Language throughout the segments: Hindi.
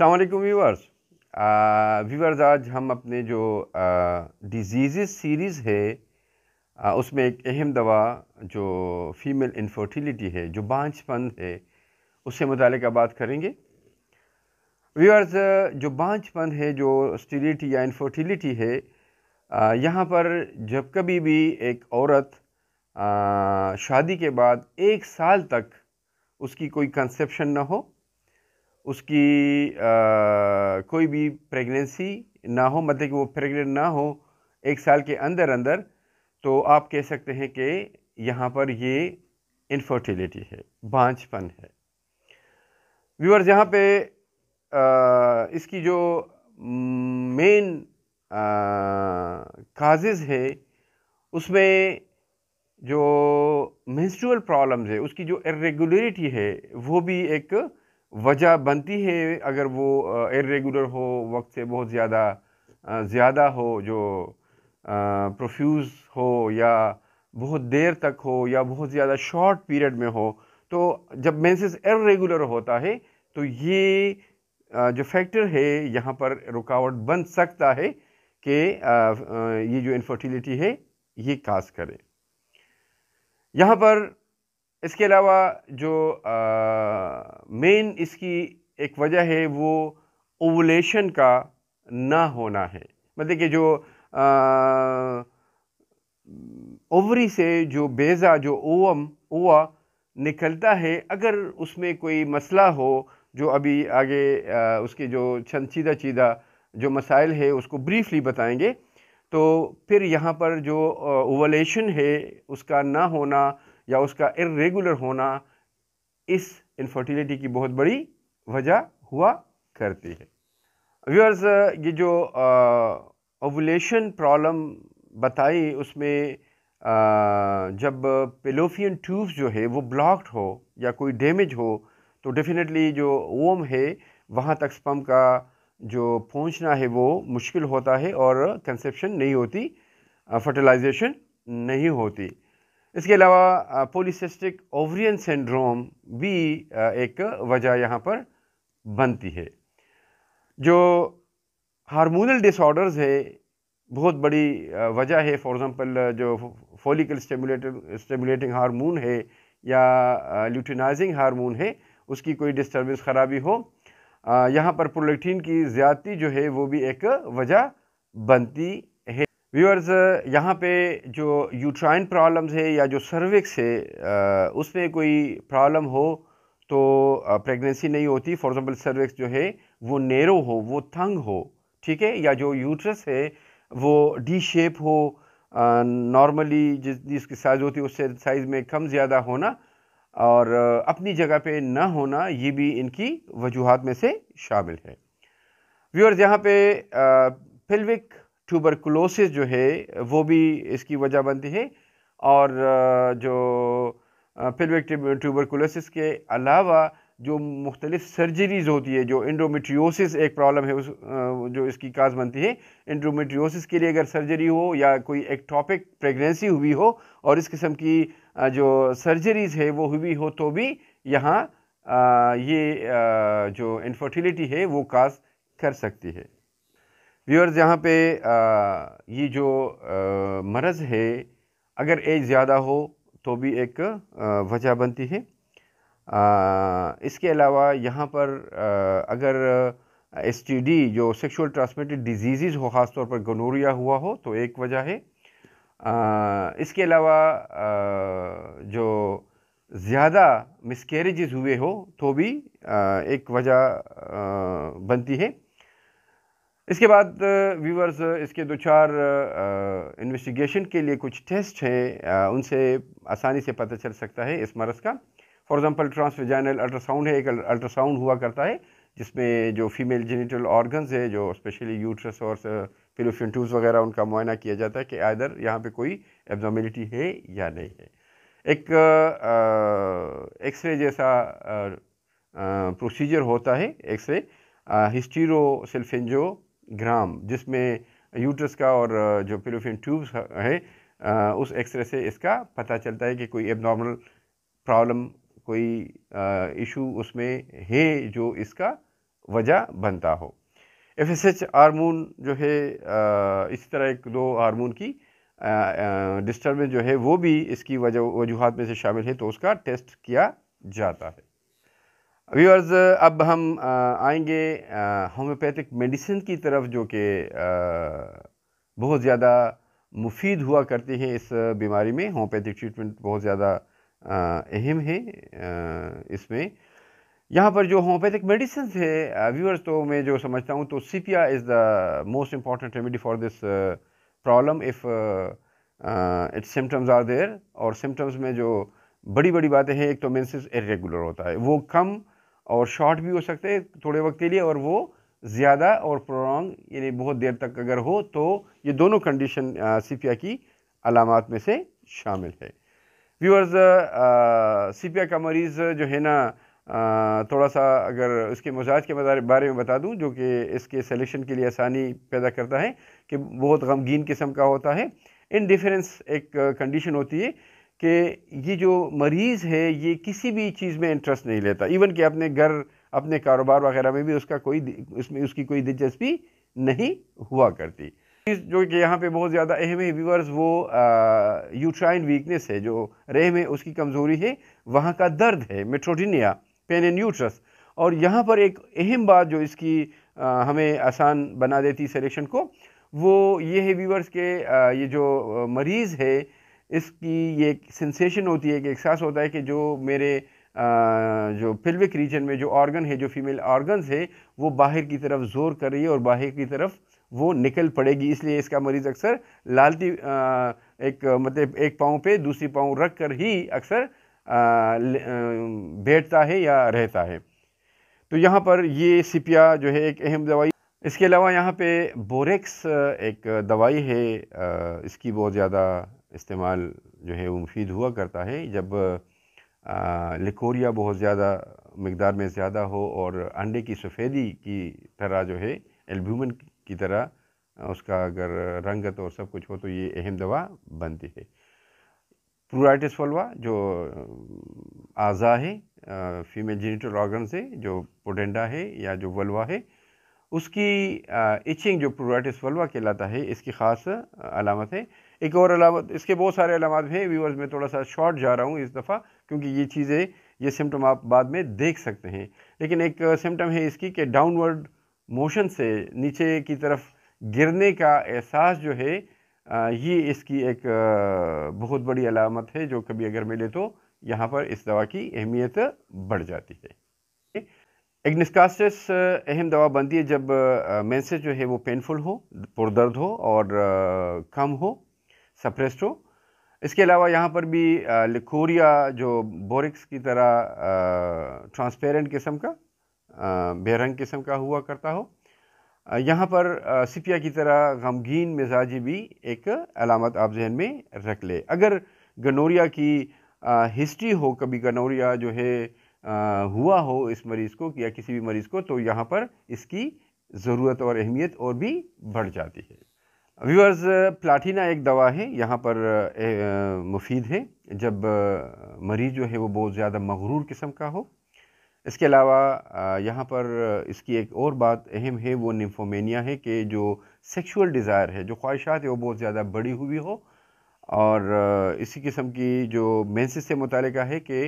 अलकुम व्यूवर्स व्यूवर्स आज हम अपने जो डिजीज़ सीरीज़ है आ, उसमें एक अहम दवा जो फीमेल इनफर्टिलिटी है जो बाँचपन है उससे मुतल बात करेंगे व्यूअर्स जो बाँचपन है जो स्टीलिटी या इनफर्टिलिटी है यहाँ पर जब कभी भी एक औरत शादी के बाद एक साल तक उसकी कोई कंसेप्शन ना हो उसकी आ, कोई भी प्रेगनेंसी ना हो मतलब कि वो प्रेग्नेंट ना हो एक साल के अंदर अंदर तो आप कह सकते हैं कि यहाँ पर ये इनफर्टिलिटी है बाँचपन है व्यूअर्स यहाँ पे आ, इसकी जो मेन काजेज है उसमें जो मेंस्ट्रुअल प्रॉब्लम्स है उसकी जो इरेगुलरिटी है वो भी एक वजह बनती है अगर वो इरेगुलर हो वक्त से बहुत ज़्यादा ज़्यादा हो जो प्रोफ्यूज़ हो या बहुत देर तक हो या बहुत ज़्यादा शॉर्ट पीरियड में हो तो जब मेंसेस इरेगुलर होता है तो ये जो फैक्टर है यहाँ पर रुकावट बन सकता है कि ये जो इनफर्टिलिटी है ये काज करें यहाँ पर इसके अलावा जो मेन इसकी एक वजह है वो ओवलेशन का ना होना है मतलब कि जो ओवरी से जो बेज़ा जो ओवम ओवा निकलता है अगर उसमें कोई मसला हो जो अभी आगे आ, उसके जो चंद चीदा चीदा जो मसाइल है उसको ब्रीफली बताएंगे तो फिर यहाँ पर जो ओवलेशन है उसका ना होना या उसका इरेगुलर होना इस इनफर्टिलिटी की बहुत बड़ी वजह हुआ करती है व्यूअर्स ये जो ओवुलेशन प्रॉब्लम बताई उसमें आ, जब पेलोफियन ट्यूब्स जो है वो ब्लॉक्ड हो या कोई डैमेज हो तो डेफिनेटली जो ओम है वहाँ तक स्पम का जो पहुँचना है वो मुश्किल होता है और कंसेप्शन नहीं होती फर्टिलाइजेशन नहीं होती इसके अलावा पोलिसिस्टिक ओवरियन सिंड्रोम भी एक वजह यहाँ पर बनती है जो हार्मोनल डिसऑर्डर्स है बहुत बड़ी वजह है फॉर एग्ज़ाम्पल जो फोलिकल स्टेमुलेटिव स्टेमुलेटिंग हार्मोन है या ल्यूटिनाइजिंग हार्मोन है उसकी कोई डिस्टर्बेंस ख़राबी हो यहाँ पर प्रोलेक्टिन की ज़्यादती जो है वो भी एक वजह बनती व्यूअर्स uh, यहाँ पे जो यूट्राइन प्रॉब्लम्स है या जो सर्विक्स है uh, उसमें कोई प्रॉब्लम हो तो प्रेगनेंसी uh, नहीं होती फॉर एग्ज़ाम्पल सर्विक्स जो है वो नेरो हो वो थंग हो ठीक है या जो यूट्रस है वो डी शेप हो नॉर्मली जिस जिसकी साइज़ होती है उससे साइज़ में कम ज़्यादा होना और अपनी जगह पे ना होना ये भी इनकी वजूहत में से शामिल है व्यूअर्स यहाँ पे फिल्विक ट्यूबरकुलोसिस जो है वो भी इसकी वजह बनती है और जो पिल्विक ट्यूबरकुलोसिस के अलावा जो मुख्तलिफ सर्जरीज़ होती है जो इंडोमेट्रियोसिस एक प्रॉब्लम है उस जो इसकी काज बनती है इंडोमेट्रियोसिस के लिए अगर सर्जरी हो या कोई एक्टॉपिक प्रेगनेंसी हुई हो और इस किस्म की जो सर्जरीज़ है वो हुई हो तो भी यहाँ ये जो इनफर्टिलिटी है वो काज कर सकती है व्यूअर्स यहाँ पे आ, ये जो मरज़ है अगर एज ज़्यादा हो तो भी एक वजह बनती है आ, इसके अलावा यहाँ पर आ, अगर डी जो सेक्सुअल ट्रांसमिटेड डिजीज़ हो ख़ास तौर पर गनोरिया हुआ हो तो एक वजह है आ, इसके अलावा जो ज़्यादा मिसकेरेज़ हुए हो तो भी एक वजह बनती है इसके बाद व्यूवर्स इसके दो चार इन्वेस्टिगेशन के लिए कुछ टेस्ट हैं उनसे आसानी से पता चल सकता है इस मरस का फॉर एग्जांपल ट्रांसफेजाइनल अल्ट्रासाउंड है एक अल्ट्रासाउंड हुआ करता है जिसमें जो फीमेल जेनिटल ऑर्गन्स है जो स्पेशली यूट्रस और फिलोफियन टूज वगैरह उनका मुआयना किया जाता है कि आदर यहाँ पर कोई एब्जॉमिलिटी है या नहीं है एक एक्सरे जैसा प्रोसीजर होता है एक्सरे हिस्टीरो सेल्फेंजो ग्राम जिसमें यूट्रस का और जो पिलोफियन ट्यूब्स है उस एक्सरे से इसका पता चलता है कि कोई एबनॉर्मल प्रॉब्लम कोई इशू उसमें है जो इसका वजह बनता हो एफ एस एच हारमोन जो है इस तरह एक दो हारमोन की डिस्टर्बेंस जो है वो भी इसकी वजह वजूहत में से शामिल है तो उसका टेस्ट किया जाता है व्यूअर्स uh, अब हम uh, आएंगे होम्योपैथिक uh, मेडिसिन की तरफ जो कि बहुत ज़्यादा मुफीद हुआ करती हैं इस बीमारी में होम्योपैथिक ट्रीटमेंट बहुत ज़्यादा अहम है इसमें यहाँ पर जो होम्योपैथिक मेडिसिन है व्यूअर्स तो मैं जो समझता हूँ तो sepia is the most important remedy for this problem if its symptoms are there और सिम्टम्स में जो बड़ी बड़ी बातें हैं एक तो मेंसेस इरेगुलर होता है वो कम और शॉर्ट भी हो सकते हैं थोड़े वक्त के लिए और वो ज़्यादा और प्रोलॉन्ग यानी बहुत देर तक अगर हो तो ये दोनों कंडीशन सीपिया की अलामत में से शामिल है व्यूअर्स सीपिया का मरीज़ जो है ना आ, थोड़ा सा अगर उसके मजाज के बारे में बता दूं जो कि इसके सिलेक्शन के लिए आसानी पैदा करता है कि बहुत गमगीन किस्म का होता है इनडिफरेंस एक कंडीशन होती है कि ये जो मरीज़ है ये किसी भी चीज़ में इंटरेस्ट नहीं लेता इवन कि अपने घर अपने कारोबार वगैरह में भी उसका कोई उसमें उसकी कोई दिलचस्पी नहीं हुआ करती जो कि यहाँ पे बहुत ज़्यादा अहम है व्यूवर्स वो यूट्राइन वीकनेस है जो रेह में उसकी कमज़ोरी है वहाँ का दर्द है मेट्रोडिनिया पेन एंड यूट्रस और यहाँ पर एक अहम बात जो इसकी आ, हमें आसान बना देती सिलेक्शन को वो ये है व्यूवर्स के आ, ये जो मरीज़ है इसकी ये एक सेंसेशन होती है एक एहसास होता है कि जो मेरे आ, जो पिल्विक रीजन में जो ऑर्गन है जो फीमेल ऑर्गन्स है वो बाहर की तरफ जोर कर रही है और बाहर की तरफ वो निकल पड़ेगी इसलिए इसका मरीज़ अक्सर लालती एक मतलब एक पाँव पे दूसरी पाँव रख कर ही अक्सर बैठता है या रहता है तो यहाँ पर ये सिपिया जो है एक अहम दवाई इसके अलावा यहाँ पे बोरेक्स एक दवाई है इसकी बहुत ज़्यादा इस्तेमाल जो है मुफीद हुआ करता है जब लिकोरिया बहुत ज़्यादा मकदार में ज़्यादा हो और अंडे की सफ़ेदी की तरह जो है एल्ब्यूमिन की तरह उसका अगर रंगत और सब कुछ हो तो ये अहम दवा बनती है प्रोराइटिस फलवा जो आज़ा है फीमेल जेनिटल ऑर्गन से जो पोडेंडा है या जो वलवा है उसकी इचिंग जो प्रोराइटिस वलवा कहलाता है इसकी ख़ास अलामत है एक और अलावा इसके बहुत सारे अलामत हैं व्यूअर्स में थोड़ा सा शॉर्ट जा रहा हूँ इस दफ़ा क्योंकि ये चीज़ें ये सिम्टम आप बाद में देख सकते हैं लेकिन एक सिम्टम है इसकी कि डाउनवर्ड मोशन से नीचे की तरफ गिरने का एहसास जो है ये इसकी एक बहुत बड़ी अलामत है जो कभी अगर मिले तो यहाँ पर इस दवा की अहमियत बढ़ जाती है एग्निस्कास्टिस अहम दवा बनती है जब मैंसेज जो है वो पेनफुल हो पुरदर्द हो और कम हो हो इसके अलावा यहाँ पर भी लिकोरिया जो बोरिक्स की तरह ट्रांसपेरेंट किस्म का बेरंग किस्म का हुआ करता हो यहाँ पर सिपिया की तरह गमगीन मिजाजी भी एक अलामत आप जहन में रख ले अगर गनोरिया की हिस्ट्री हो कभी गनोरिया जो है हुआ हो इस मरीज़ को या किसी भी मरीज़ को तो यहाँ पर इसकी ज़रूरत और अहमियत और भी बढ़ जाती है व्यूअर्स प्लाटीना एक दवा है यहाँ पर ए, मुफीद है जब मरीज़ जो है वो बहुत ज़्यादा मगरूर किस्म का हो इसके अलावा यहाँ पर इसकी एक और बात अहम है वो निम्फोमेनिया है कि जो सेक्सुअल डिज़ायर है जो ख्वाहिशात है वो बहुत ज़्यादा बड़ी हुई हो और इसी किस्म की जो मेंसिस से मुतल है कि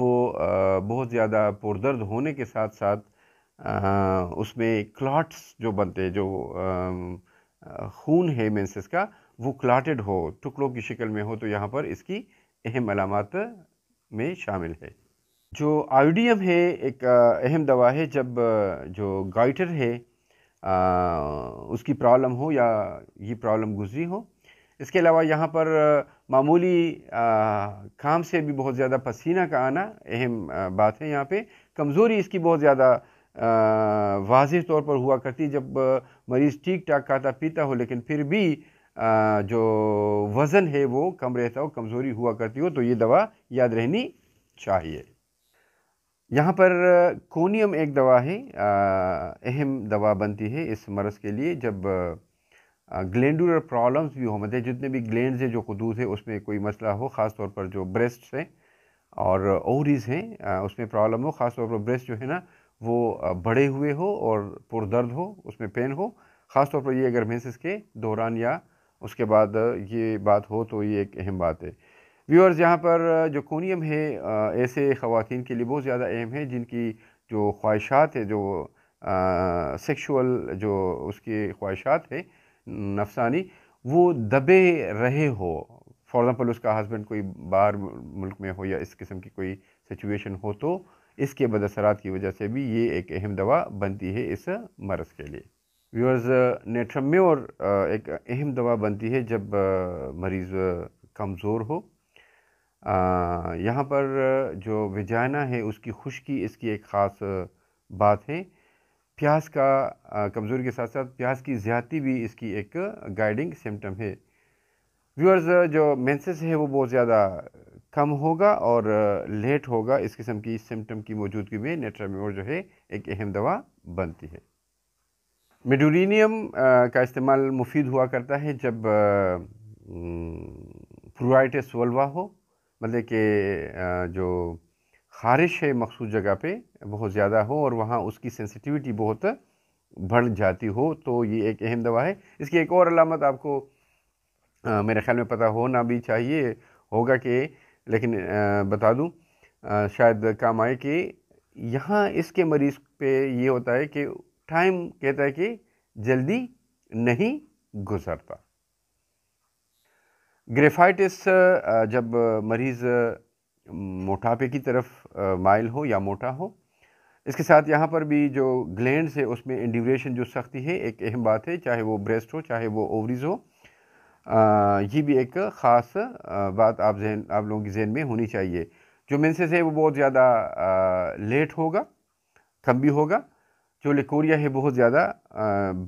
वो बहुत ज़्यादा पुरदर्द होने के साथ साथ उसमें क्लाट्स जो बनते हैं जो खून है मेंसेस का वो क्लाटेड हो टुकड़ों की शिकल में हो तो यहाँ पर इसकी अहम अलामत में शामिल है जो आयोडियम है एक अहम दवा है जब जो गाइटर है आ, उसकी प्रॉब्लम हो या ये प्रॉब्लम गुजरी हो इसके अलावा यहाँ पर मामूली काम से भी बहुत ज़्यादा पसीना का आना अहम बात है यहाँ पे कमज़ोरी इसकी बहुत ज़्यादा वाज तौर पर हुआ करती जब मरीज़ ठीक ठाक खाता पीता हो लेकिन फिर भी जो वज़न है वो कम रहता हो कमज़ोरी हुआ करती हो तो ये दवा याद रहनी चाहिए यहाँ पर कोनियम एक दवा है अहम दवा बनती है इस मरस के लिए जब ग्लैंडुलर प्रॉब्लम्स भी हो मतलब जितने भी ग्लैंड हैं जो खुदूस है उसमें कोई मसला हो ख़ास तौर पर जो ब्रेस्ट हैं और ओवरीज हैं उसमें प्रॉब्लम हो ख़ास तौर पर ब्रेस्ट जो है ना वो बढ़े हुए हो और पुरदर्द हो उसमें पेन हो ख़ास तौर पर ये अगर मेंसेस के दौरान या उसके बाद ये बात हो तो ये एक अहम बात है व्यूअर्स यहाँ पर जो कोनियम है ऐसे ख़वान के लिए बहुत ज़्यादा अहम है जिनकी जो ख्वाहिशात है जो सेक्शुअल जो उसकी ख्वाहिशात है नफसानी वो दबे रहे हो फॉर एग्ज़ाम्पल उसका हस्बैंड कोई बाहर मुल्क में हो या इस किस्म की कोई सिचुएशन हो तो इसके बदसरात की वजह से भी ये एक अहम दवा बनती है इस मरस के लिए व्यूअर्स नेट्रम में और एक अहम दवा बनती है जब uh, मरीज़ कमज़ोर हो uh, यहाँ पर uh, जो विजाना है उसकी खुशकी इसकी एक ख़ास बात है प्यास का कमज़ोरी के साथ साथ प्यास की ज़्यादती भी इसकी एक गाइडिंग सिम्टम है व्यूअर्स जो मेंसेस है वो बहुत ज़्यादा कम होगा और लेट होगा इस किस्म की सिम्टम की मौजूदगी में नेट्रामोर जो है एक अहम दवा बनती है मेडोरीनियम का इस्तेमाल मुफीद हुआ करता है जब प्रोआइटिस वल्वा हो मतलब कि जो खारिश है मखसूस जगह पे बहुत ज़्यादा हो और वहाँ उसकी सेंसिटिविटी बहुत बढ़ जाती हो तो ये एक अहम दवा है इसकी एक और अलामत आपको आ, मेरे ख्याल में पता होना भी चाहिए होगा कि लेकिन बता दूं शायद काम आए कि यहाँ इसके मरीज़ पे ये होता है कि टाइम कहता है कि जल्दी नहीं गुजरता ग्रेफाइटिस जब मरीज़ मोटापे की तरफ माइल हो या मोटा हो इसके साथ यहाँ पर भी जो ग्लैंड है उसमें इंडिवेशन जो सख्ती है एक अहम बात है चाहे वो ब्रेस्ट हो चाहे वो ओवरीज हो ये भी एक ख़ास बात आप जहन आप लोगों की जहन में होनी चाहिए जो मेंसेस है वो बहुत ज़्यादा लेट होगा कम भी होगा जो लिकोरिया है बहुत ज़्यादा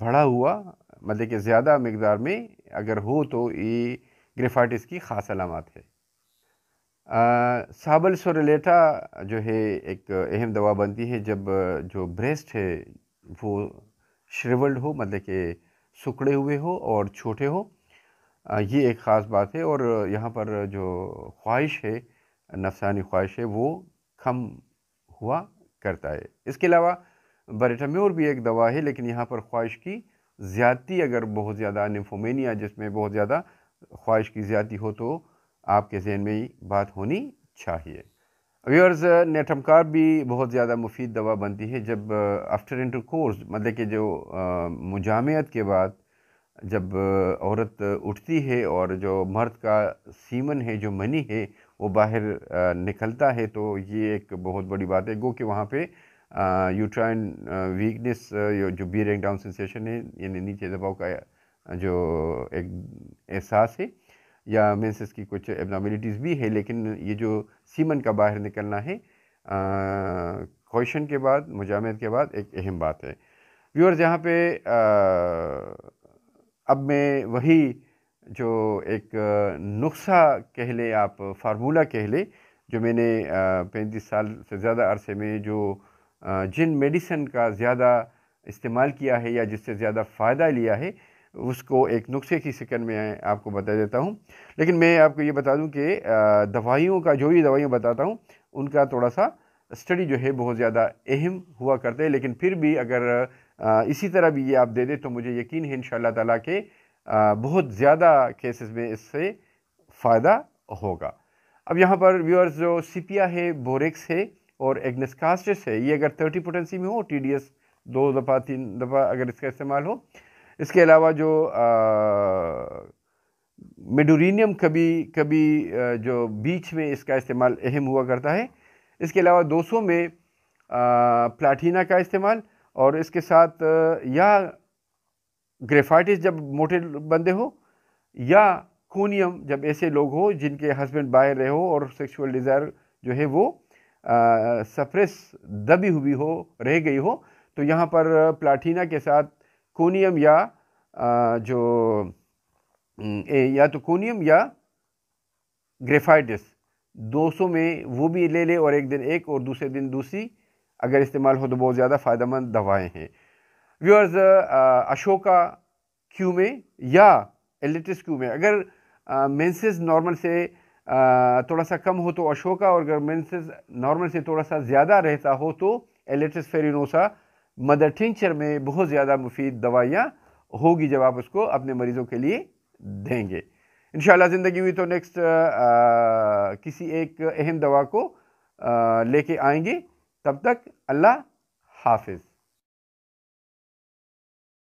बढ़ा हुआ मतलब कि ज़्यादा मकदार में अगर हो तो ये ग्रेफाइटिस की ख़ास अलामत है साबल सोरेलेटा जो है एक अहम दवा बनती है जब जो ब्रेस्ट है वो श्रिवल्ड हो मतलब के सुकड़े हुए हो और छोटे हो ये एक ख़ास बात है और यहाँ पर जो ख्वाहिश है नफसानी ख्वाहिश है वो कम हुआ करता है इसके अलावा बरेटाम्योर भी एक दवा है लेकिन यहाँ पर ख्वाहिश की ज़्यादती अगर बहुत ज़्यादा निफोमिया जिसमें बहुत ज़्यादा ख्वाहिश की ज़्यादती हो तो आपके जहन में ही बात होनी चाहिए व्यूअर्स नेटमकार भी बहुत ज़्यादा मुफीद दवा बनती है जब आफ्टर इंटर कोर्स मतलब कि जो मुजामियत के बाद जब औरत उठती है और जो मर्द का सीमन है जो मनी है वो बाहर निकलता है तो ये एक बहुत बड़ी बात है गो कि वहाँ पे यूट्राइन वीकनेस जो बी रैंक डाउन सेंसेशन है यानी नीचे दबाव का जो एक एहसास है या मेंसेस की कुछ एबनॉर्मेलिटीज़ भी है लेकिन ये जो सीमन का बाहर निकलना है क्वेश्चन के बाद मुजामत के बाद एक अहम बात है व्यूअर्स यहाँ पे आ, अब मैं वही जो एक नुस्खा कह लें आप फार्मूला कह लें जो मैंने पैंतीस साल से ज़्यादा अरसे में जो जिन मेडिसन का ज़्यादा इस्तेमाल किया है या जिससे ज़्यादा फ़ायदा लिया है उसको एक नुस्खे की सेकंड में आपको बता देता हूँ लेकिन मैं आपको ये बता दूँ कि दवाइयों का जो भी दवाइयाँ बताता हूँ उनका थोड़ा सा स्टडी जो है बहुत ज़्यादा अहम हुआ करते हैं लेकिन फिर भी अगर इसी तरह भी ये आप दे दें तो मुझे यकीन है इन शाह के बहुत ज़्यादा केसेस में इससे फ़ायदा होगा अब यहाँ पर व्यूअर्स जो सीपिया है बोरेक्स है और एग्नेसकास्टस है ये अगर थर्टी पोटेंसी में हो टी डी एस दो दफ़ा तीन दफ़ा अगर इसका इस्तेमाल हो इसके अलावा जो मेडोरिनियम कभी कभी जो बीच में इसका इस्तेमाल अहम हुआ करता है इसके अलावा 200 में प्लाटीना का इस्तेमाल और इसके साथ या ग्रेफाइटिस जब मोटे बंदे हो या कोनियम जब ऐसे लोग हो जिनके हस्बैंड बाहर रहे हो और सेक्सुअल डिज़ायर जो है वो सप्रेस दबी हुई हो रह गई हो तो यहाँ पर प्लाटीना के साथ कोनियम या आ, जो ए, या तो कोनियम या ग्रेफाइटिस 200 में वो भी ले ले और एक दिन एक और दूसरे दिन दूसरी अगर इस्तेमाल हो तो बहुत ज़्यादा फ़ायदेमंद दवाएँ हैं व्यूअर्स अशोका क्यू में या एलिटिस क्यू में अगर मेंसेस नॉर्मल से आ, थोड़ा सा कम हो तो अशोका और अगर मेंसेस नॉर्मल से थोड़ा सा ज़्यादा रहता हो तो एलिटिस फेरिनोसा मदर टिंचर में बहुत ज़्यादा मुफीद दवाइयाँ होगी जब आप उसको अपने मरीज़ों के लिए देंगे इन ज़िंदगी हुई तो नेक्स्ट किसी एक अहम दवा को लेके आएंगे तब तक अल्लाह हाफिज़